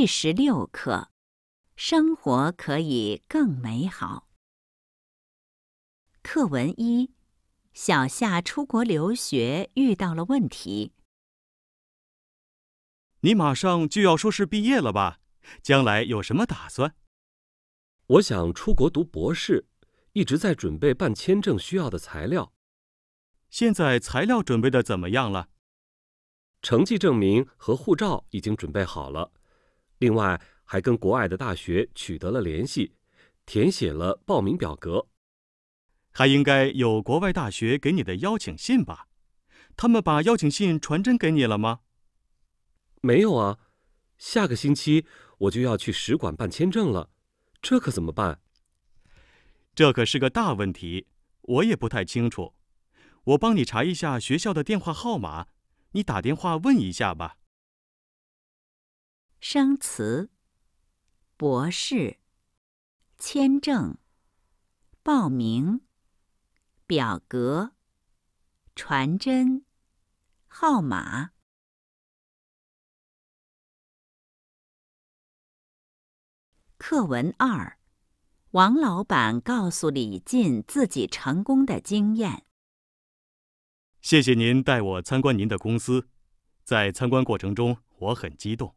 第十六课，生活可以更美好。课文一，小夏出国留学遇到了问题。你马上就要硕士毕业了吧？将来有什么打算？我想出国读博士，一直在准备办签证需要的材料。现在材料准备的怎么样了？成绩证明和护照已经准备好了。另外，还跟国外的大学取得了联系，填写了报名表格，还应该有国外大学给你的邀请信吧？他们把邀请信传真给你了吗？没有啊，下个星期我就要去使馆办签证了，这可怎么办？这可是个大问题，我也不太清楚，我帮你查一下学校的电话号码，你打电话问一下吧。生词、博士、签证、报名、表格、传真、号码。课文二，王老板告诉李进自己成功的经验。谢谢您带我参观您的公司，在参观过程中，我很激动。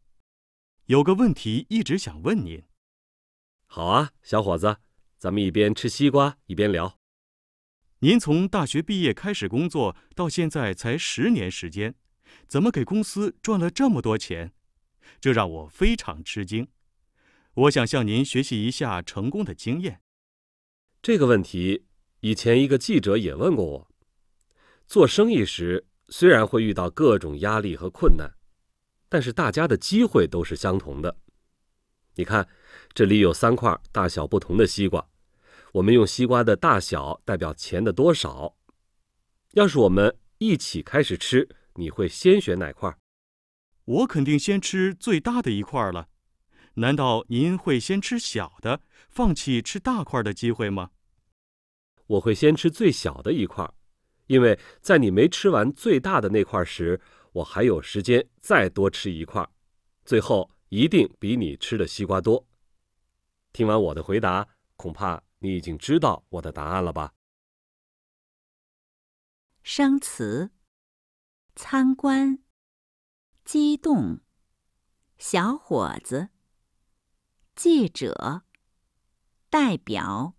有个问题一直想问您。好啊，小伙子，咱们一边吃西瓜一边聊。您从大学毕业开始工作到现在才十年时间，怎么给公司赚了这么多钱？这让我非常吃惊。我想向您学习一下成功的经验。这个问题以前一个记者也问过我。做生意时虽然会遇到各种压力和困难。但是大家的机会都是相同的。你看，这里有三块大小不同的西瓜，我们用西瓜的大小代表钱的多少。要是我们一起开始吃，你会先选哪块？我肯定先吃最大的一块了。难道您会先吃小的，放弃吃大块的机会吗？我会先吃最小的一块，因为在你没吃完最大的那块时。我还有时间再多吃一块儿，最后一定比你吃的西瓜多。听完我的回答，恐怕你已经知道我的答案了吧？生词：参观、激动、小伙子、记者、代表、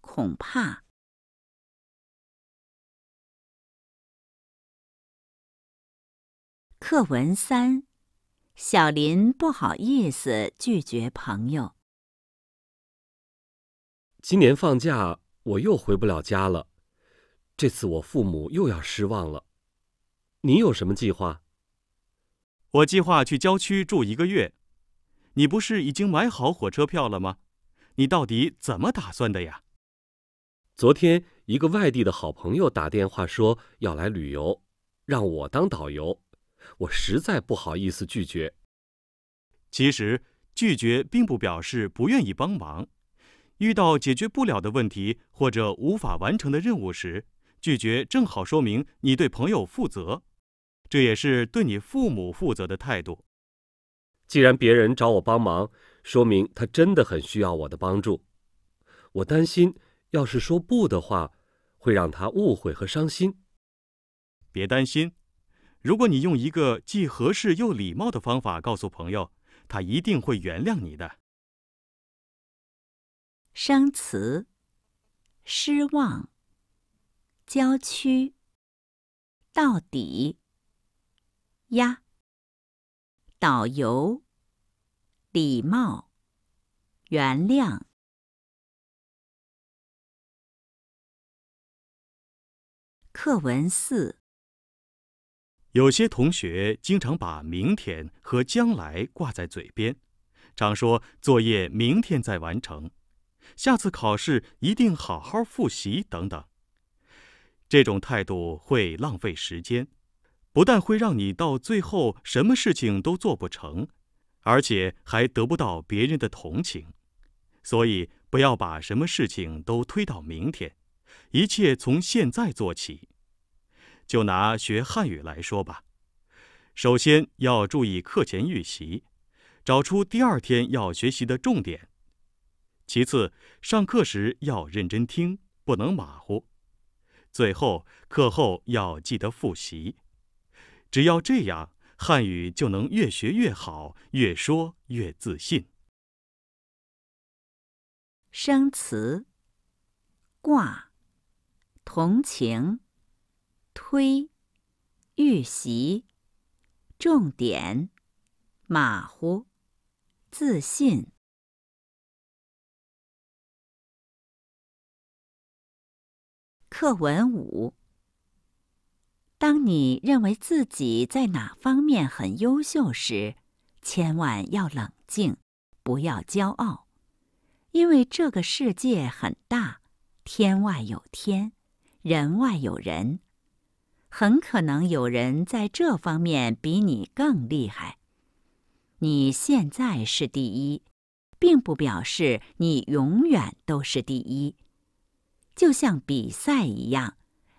恐怕。课文三，小林不好意思拒绝朋友。今年放假我又回不了家了，这次我父母又要失望了。你有什么计划？我计划去郊区住一个月。你不是已经买好火车票了吗？你到底怎么打算的呀？昨天一个外地的好朋友打电话说要来旅游，让我当导游。我实在不好意思拒绝。其实拒绝并不表示不愿意帮忙。遇到解决不了的问题或者无法完成的任务时，拒绝正好说明你对朋友负责，这也是对你父母负责的态度。既然别人找我帮忙，说明他真的很需要我的帮助。我担心，要是说不的话，会让他误会和伤心。别担心。如果你用一个既合适又礼貌的方法告诉朋友，他一定会原谅你的。生词：失望、郊区、到底、呀、导游、礼貌、原谅。课文四。有些同学经常把明天和将来挂在嘴边，常说作业明天再完成，下次考试一定好好复习等等。这种态度会浪费时间，不但会让你到最后什么事情都做不成，而且还得不到别人的同情。所以，不要把什么事情都推到明天，一切从现在做起。就拿学汉语来说吧，首先要注意课前预习，找出第二天要学习的重点；其次，上课时要认真听，不能马虎；最后，课后要记得复习。只要这样，汉语就能越学越好，越说越自信。生词：挂，同情。推，预习，重点，马虎，自信。课文五：当你认为自己在哪方面很优秀时，千万要冷静，不要骄傲，因为这个世界很大，天外有天，人外有人。很可能有人在这方面比你更厉害。你现在是第一，并不表示你永远都是第一。就像比赛一样，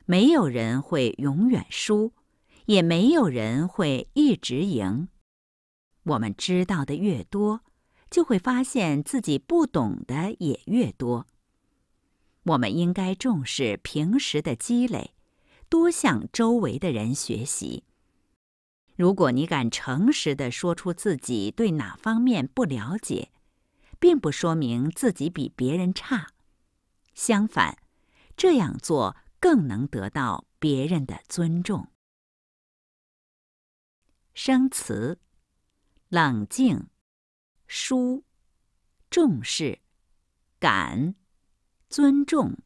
没有人会永远输，也没有人会一直赢。我们知道的越多，就会发现自己不懂的也越多。我们应该重视平时的积累。多向周围的人学习。如果你敢诚实的说出自己对哪方面不了解，并不说明自己比别人差，相反，这样做更能得到别人的尊重。生词：冷静、疏、重视、敢、尊重。